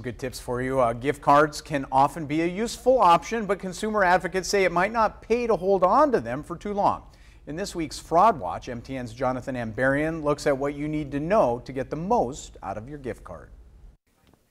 Some good tips for you. Uh, gift cards can often be a useful option, but consumer advocates say it might not pay to hold on to them for too long. In this week's Fraud Watch, MTN's Jonathan Ambarian looks at what you need to know to get the most out of your gift card.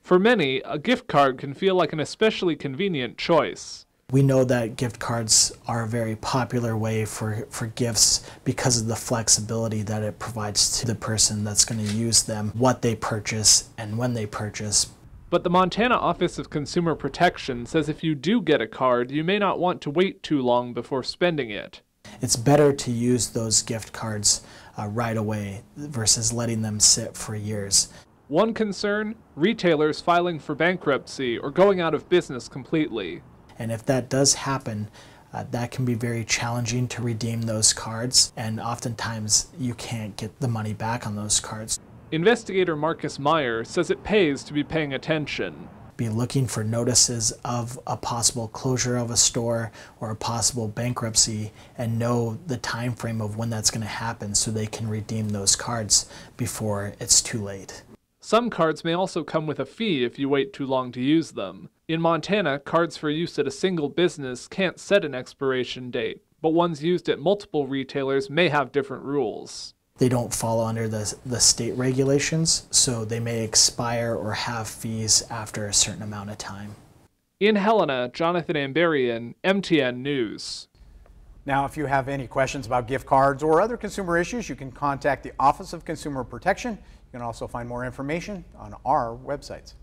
For many, a gift card can feel like an especially convenient choice. We know that gift cards are a very popular way for, for gifts because of the flexibility that it provides to the person that's going to use them, what they purchase, and when they purchase but the Montana Office of Consumer Protection says if you do get a card, you may not want to wait too long before spending it. It's better to use those gift cards uh, right away versus letting them sit for years. One concern retailers filing for bankruptcy or going out of business completely. And if that does happen, uh, that can be very challenging to redeem those cards, and oftentimes you can't get the money back on those cards. Investigator Marcus Meyer says it pays to be paying attention. Be looking for notices of a possible closure of a store or a possible bankruptcy and know the time frame of when that's going to happen so they can redeem those cards before it's too late. Some cards may also come with a fee if you wait too long to use them. In Montana, cards for use at a single business can't set an expiration date, but ones used at multiple retailers may have different rules they don't fall under the, the state regulations, so they may expire or have fees after a certain amount of time. In Helena, Jonathan Ambarian, MTN News. Now, if you have any questions about gift cards or other consumer issues, you can contact the Office of Consumer Protection. You can also find more information on our websites.